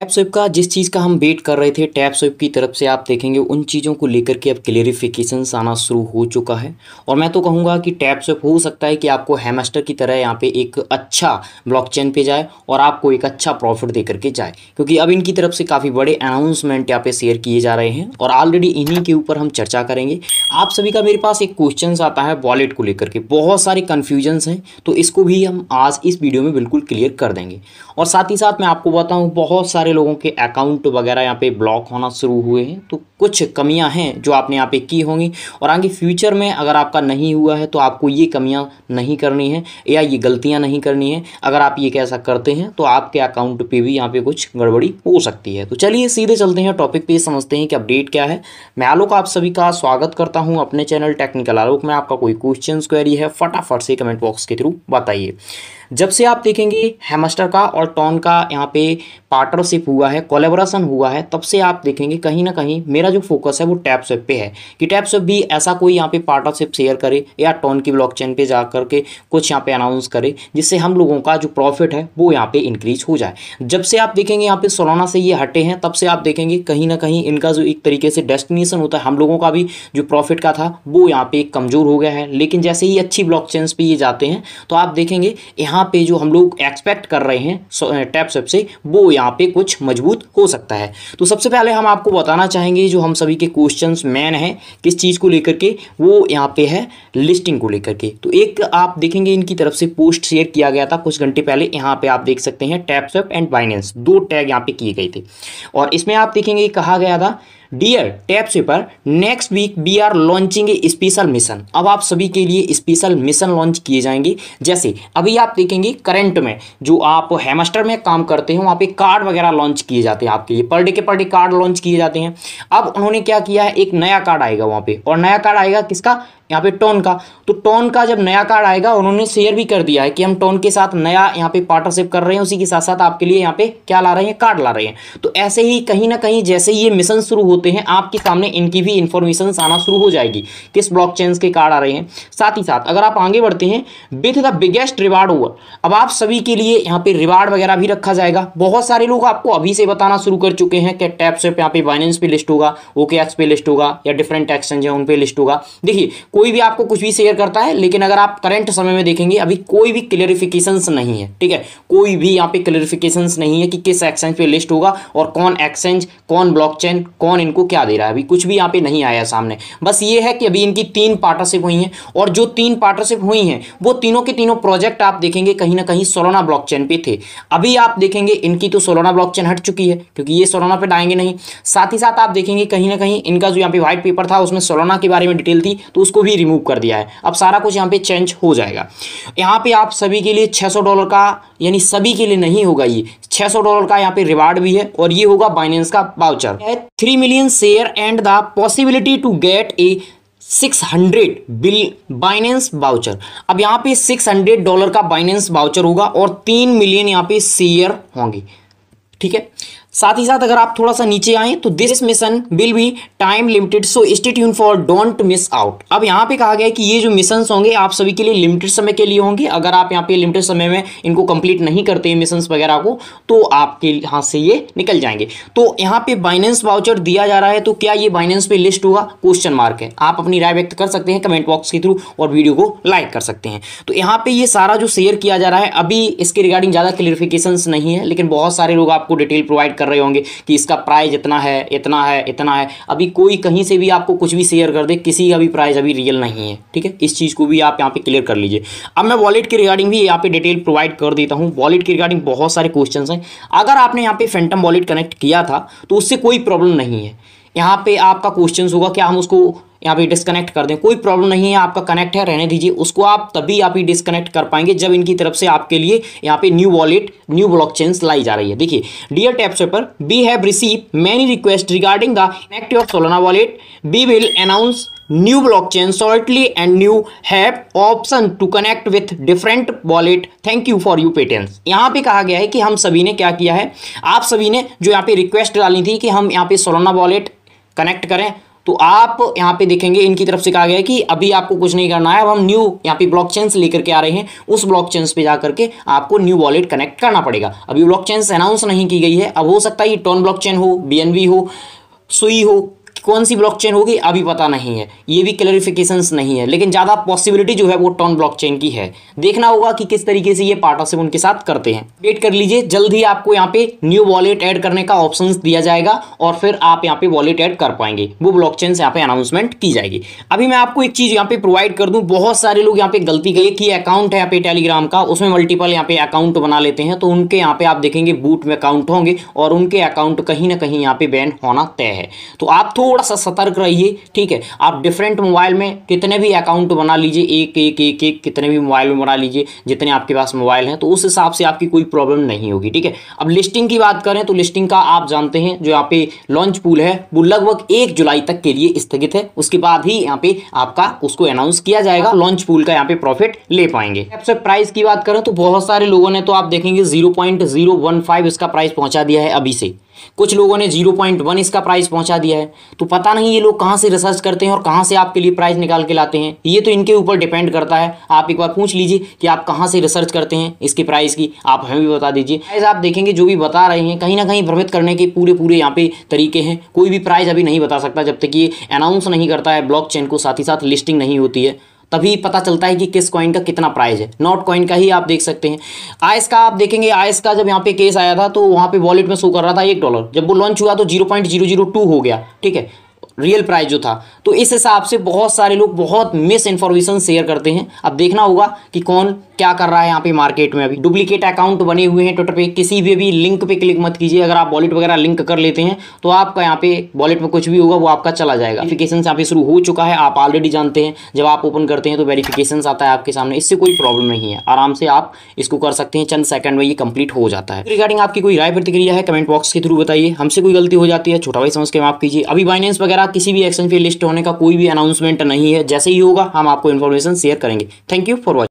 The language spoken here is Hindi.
टैप स्विप का जिस चीज़ का हम वेट कर रहे थे टैप स्विप की तरफ से आप देखेंगे उन चीज़ों को लेकर के अब क्लेरिफिकेशन आना शुरू हो चुका है और मैं तो कहूँगा कि टैप स्विप हो सकता है कि आपको हेमेस्टर की तरह यहाँ पे एक अच्छा ब्लॉकचेन पे जाए और आपको एक अच्छा प्रॉफिट दे करके जाए क्योंकि अब इनकी तरफ से काफ़ी बड़े अनाउंसमेंट यहाँ पे शेयर किए जा रहे हैं और ऑलरेडी इन्हीं के ऊपर हम चर्चा करेंगे आप सभी का मेरे पास एक क्वेश्चन आता है वॉलेट को लेकर के बहुत सारे कन्फ्यूजन्स हैं तो इसको भी हम आज इस वीडियो में बिल्कुल क्लियर कर देंगे और साथ ही साथ मैं आपको बताऊँ बहुत सारे सारे लोगों के अकाउंट वगैरह यहाँ पे ब्लॉक होना शुरू हुए हैं तो कुछ कमियाँ हैं जो आपने यहाँ पे की होंगी और आगे फ्यूचर में अगर आपका नहीं हुआ है तो आपको ये कमियाँ नहीं करनी है या ये गलतियाँ नहीं करनी है अगर आप ये कैसा करते हैं तो आपके अकाउंट पर भी यहाँ पर कुछ गड़बड़ी हो सकती है तो चलिए सीधे चलते हैं टॉपिक पर समझते हैं कि अपडेट क्या है मैं आलोक आप सभी का स्वागत करता हूँ अपने चैनल टेक्निकल आलोक में आपका कोई क्वेश्चन क्वेरी है फटाफट से कमेंट बॉक्स के थ्रू बताइए जब से आप देखेंगे हेमस्टर का और टॉन का यहाँ पे पार्टनरशिप हुआ है कोलेबोरेशन हुआ है तब से आप देखेंगे कहीं ना कहीं मेरा जो फोकस है वो टैप स्वेप पे है कि टैप स्वेप भी ऐसा कोई यहाँ पे पार्टनरशिप शेयर करे या टॉन की ब्लॉकचेन पे जा करके कुछ यहाँ पे अनाउंस करे जिससे हम लोगों का जो प्रॉफिट है वो यहाँ पे इंक्रीज हो जाए जब से आप देखेंगे यहाँ पे सोलाना से ये हटे हैं तब से आप देखेंगे कहीं ना कहीं इनका जो एक तरीके से डेस्टिनेशन होता है हम लोगों का भी जो प्रॉफिट का था वो यहाँ पे कमज़ोर हो गया है लेकिन जैसे ही अच्छी ब्लॉक पे ये जाते हैं तो आप देखेंगे यहाँ यहाँ पे जो हम लोग एक्सपेक्ट कर रहे हैं टैप सेप से वो यहाँ पे कुछ मजबूत हो सकता है तो सबसे पहले हम आपको बताना चाहेंगे जो हम सभी के क्वेश्चन मैन हैं किस चीज़ को लेकर के वो यहाँ पे है लिस्टिंग को लेकर के तो एक आप देखेंगे इनकी तरफ से पोस्ट शेयर किया गया था कुछ घंटे पहले यहाँ पे आप देख सकते हैं टैप सेप एंड फाइनेंस दो टैग यहाँ पे किए गए थे और इसमें आप देखेंगे कहा गया था dear TapSwapper next week we are launching a special mission अब आप सभी के लिए स्पेशल मिशन लॉन्च किए जाएंगे जैसे अभी आप देखेंगे करंट में जो आप हेमस्टर में काम करते हैं वहाँ पे कार्ड वगैरह लॉन्च किए जाते हैं आपके लिए पर डे के पर डे कार्ड लॉन्च किए जाते हैं अब उन्होंने क्या किया है एक नया कार्ड आएगा वहाँ पर और नया कार्ड आएगा किसका यहाँ पे टोन का तो टोन का जब नया कार्ड आएगा उन्होंने शेयर भी कर दिया है कि हम टोन के साथ नया यहाँ पे पार्टनरशिप कर रहे हैं उसी के साथ साथ आपके लिए यहाँ पे क्या ला रहे हैं कार्ड ला रहे हैं तो ऐसे ही कहीं ना कहीं जैसे ही ये मिशन शुरू होते हैं आपके सामने इनकी भी इंफॉर्मेशन आना शुरू हो जाएगी किस ब्लॉक के कार्ड आ रहे हैं साथ ही साथ अगर आप आगे बढ़ते हैं with the biggest reward over अब आप सभी के लिए यहाँ पे रिवार्ड वगैरह भी रखा जाएगा बहुत सारे लोग आपको अभी से बताना शुरू कर चुके हैं कि टैप से यहाँ पे बाइनेंस पे लिस्ट होगा ओके एक्स पे लिस्ट होगा या डिफरेंट एक्सचेंज है उन पर लिस्ट होगा देखिए कोई भी आपको कुछ भी शेयर करता है लेकिन अगर आप करंट समय में देखेंगे अभी कोई भी क्लियरिफिकेशन नहीं है ठीक है कोई भी यहाँ पे क्लियरिफिकेशन नहीं है कि किस एक्सचेंज पे लिस्ट होगा और कौन एक्सचेंज कौन ब्लॉकचेन कौन इनको क्या दे रहा है अभी कुछ भी यहाँ पे नहीं आया सामने बस ये है कि अभी इनकी तीन पार्टनरशिप हुई हैं और जो तीन पार्टनरशिप हुई हैं वो तीनों के तीनों प्रोजेक्ट आप देखेंगे कहीं ना कहीं सोलोना ब्लॉकचेन पे थे अभी आप देखेंगे इनकी तो सोलोना ब्लॉकचेन हट चुकी है क्योंकि ये सोलोना पर डाएंगे नहीं साथ ही साथ आप देखेंगे कहीं ना कहीं इनका जो यहाँ पे व्हाइट पेपर था उसमें सोलोना के बारे में डिटेल थी तो उसको भी रिमूव कर दिया है अब सारा कुछ यहाँ पे चेंज हो जाएगा यहाँ पे आप सभी के लिए छः डॉलर का यानी सभी के लिए नहीं होगा ये 600 डॉलर का यहाँ पे रिवार्ड भी है और ये होगा बाइनेंस का voucher three million billion share and the possibility to get a 600 bill Binance voucher अब यहाँ पे 600 डॉलर का बाइनेंस बाउचर होगा और तीन मिलियन यहाँ पे शेयर होंगे ठीक है साथ ही साथ अगर आप थोड़ा सा नीचे आए तो this mission will be time limited so stay for don't miss out अब यहाँ पे कहा गया है कि ये जो मिशन होंगे आप सभी के लिए लिमिटेड समय के लिए होंगे अगर आप यहाँ पे लिमिटेड समय में इनको कंप्लीट नहीं करते मिशन वगैरह को तो आपके हाथ से ये निकल जाएंगे तो यहाँ पे बाइनेंस वाउचर दिया जा रहा है तो क्या ये बाइनेंस पे लिस्ट हुआ क्वेश्चन मार्क है आप अपनी राय व्यक्त कर सकते हैं कमेंट बॉक्स के थ्रू और वीडियो को लाइक कर सकते हैं तो यहाँ पे ये सारा जो शेयर किया जा रहा है अभी इसके रिगार्डिंग ज़्यादा क्लियरिफिकेशन नहीं है लेकिन बहुत सारे लोग आपको डिटेल प्रोवाइड कर कर रहे होंगे कि इसका प्राइज इतना है इतना है इतना है अभी कोई कहीं से भी आपको कुछ भी शेयर कर दे किसी का भी प्राइज अभी रियल नहीं है ठीक है इस चीज़ को भी आप यहाँ पे क्लियर कर लीजिए अब मैं वॉलेट की रिगार्डिंग भी यहाँ पे डिटेल प्रोवाइड कर देता हूँ वॉलेट की रिगार्डिंग बहुत सारे क्वेश्चन हैं अगर आपने यहाँ पे फैंटम वॉलेट कनेक्ट किया था तो उससे कोई प्रॉब्लम नहीं है यहाँ पे आपका क्वेश्चन होगा क्या हम उसको यहाँ पे डिस्कनेक्ट कर दें कोई प्रॉब्लम नहीं है आपका कनेक्ट है रहने दीजिए उसको आप तभी आप ही डिस्कनेक्ट कर पाएंगे जब इनकी तरफ से आपके लिए यहाँ पे न्यू वॉलेट न्यू ब्लॉक लाई जा रही है देखिए dear TapSwapper we have receive many request regarding the connect of Solana wallet we will announce new blockchain shortly and new have option to connect with different wallet thank you for you patience यहाँ पे कहा गया है कि हम सभी ने क्या किया है आप सभी ने जो यहाँ पे रिक्वेस्ट डाली थी कि हम यहाँ पे सोलाना वॉलेट कनेक्ट करें तो आप यहाँ पे देखेंगे इनकी तरफ से कहा गया है कि अभी आपको कुछ नहीं करना है अब हम न्यू यहाँ पे ब्लॉक चेन्स लेकर के आ रहे हैं उस ब्लॉक चेन्स पे जाकर के आपको न्यू वॉलेट कनेक्ट करना पड़ेगा अभी ब्लॉक चेन्स अनाउंस नहीं की गई है अब हो सकता है टॉन ब्लॉक चेन हो बी हो सुई हो कौन सी ब्लॉकचेन होगी अभी पता नहीं है ये भी क्लेरिफिकेशन नहीं है लेकिन ज़्यादा पॉसिबिलिटी जो है वो टॉन ब्लॉकचेन की है देखना होगा कि किस तरीके से ये पार्टनरशिप उनके साथ करते हैं वेट कर लीजिए जल्द ही आपको यहाँ पे न्यू वॉलेट ऐड करने का ऑप्शन दिया जाएगा और फिर आप यहाँ पे वॉलेट ऐड कर पाएंगे वो चेन से यहाँ पे अनाउंसमेंट की जाएगी अभी मैं आपको एक चीज़ यहाँ पे प्रोवाइड कर दूँ बहुत सारे लोग यहाँ पे गलती गए कि अकाउंट है यहाँ पे टेलीग्राम का उसमें मल्टीपल यहाँ पे अकाउंट बना लेते हैं तो उनके यहाँ पे आप देखेंगे बूट में अकाउंट होंगे और उनके अकाउंट कहीं ना कहीं यहाँ पे बैन होना तय है तो आप थोड़ा थोड़ा सा सतर्क रहिए ठीक है आप डिफरेंट मोबाइल में कितने भी अकाउंट बना लीजिए एक एक एक एक कितने भी मोबाइल में बना लीजिए जितने आपके पास मोबाइल हैं तो उस हिसाब से आपकी कोई प्रॉब्लम नहीं होगी ठीक है अब लिस्टिंग की बात करें तो लिस्टिंग का आप जानते हैं जो यहाँ पे लॉन्च पूल है वो लगभग एक जुलाई तक के लिए स्थगित है उसके बाद ही यहाँ पे आपका उसको अनाउंस किया जाएगा लॉन्च पूल का यहाँ पे प्रॉफिट ले पाएंगे सबसे प्राइस की बात करें तो बहुत सारे लोगों ने तो आप देखेंगे जीरो इसका प्राइस पहुंचा दिया है अभी से कुछ लोगों ने जीरो पॉइंट वन इसका प्राइस पहुंचा दिया है तो पता नहीं ये लोग कहाँ से रिसर्च करते हैं और कहाँ से आपके लिए प्राइस निकाल के लाते हैं ये तो इनके ऊपर डिपेंड करता है आप एक बार पूछ लीजिए कि आप कहाँ से रिसर्च करते हैं इसके प्राइस की आप हमें भी बता दीजिए प्राइस आप देखेंगे जो भी बता रहे हैं कहीं ना कहीं भ्रमित करने के पूरे पूरे यहाँ पे तरीके हैं कोई भी प्राइस अभी नहीं बता सकता जब तक ये अनाउंस नहीं करता है ब्लॉक को साथ ही साथ लिस्टिंग नहीं होती है तभी पता चलता है कि किस कॉइन का कितना प्राइस है नॉट कॉइन का ही आप देख सकते हैं आइस का आप देखेंगे आइस का जब यहाँ पे केस आया था तो वहाँ पे वॉलेट में शो कर रहा था एक डॉलर जब वो लॉन्च हुआ तो zero point zero zero two हो गया ठीक है रियल प्राइस जो था तो इस हिसाब से बहुत सारे लोग बहुत मिस इन्फॉर्मेशन शेयर करते हैं अब देखना होगा कि कौन क्या कर रहा है यहाँ पे मार्केट में अभी डुप्लीकेट अकाउंट बने हुए हैं ट्विटर पे किसी भी भी लिंक पे क्लिक मत कीजिए अगर आप वॉलेट वगैरह लिंक कर लेते हैं तो आपका यहाँ पे वॉलेट में कुछ भी होगा वो आपका चला जाएगा वेरीफिकेशन यहाँ पे शुरू हो चुका है आप ऑलरेडी जानते हैं जब आप ओपन करते हैं तो वेरिफिकेशन आता है आपके सामने इससे कोई प्रॉब्लम नहीं है आराम से आप इसको कर सकते हैं चंद सेकंड में ये कंप्लीट हो जाता है रिगार्डिंग आपकी कोई राय प्रतिक्रिया है कमेंट बॉक्स के थ्रू बताइए हमसे कोई गलती हो जाती है छोटा भाई समझ के माफ कीजिए अभी फाइनेंस वगैरह फिलहाल किसी भी एक्सचेंज पे लिस्ट होने का कोई भी अनाउंसमेंट नहीं है जैसे ही होगा हम आपको इन्फॉर्मेशन शेयर करेंगे थैंक यू फॉर वॉचिंग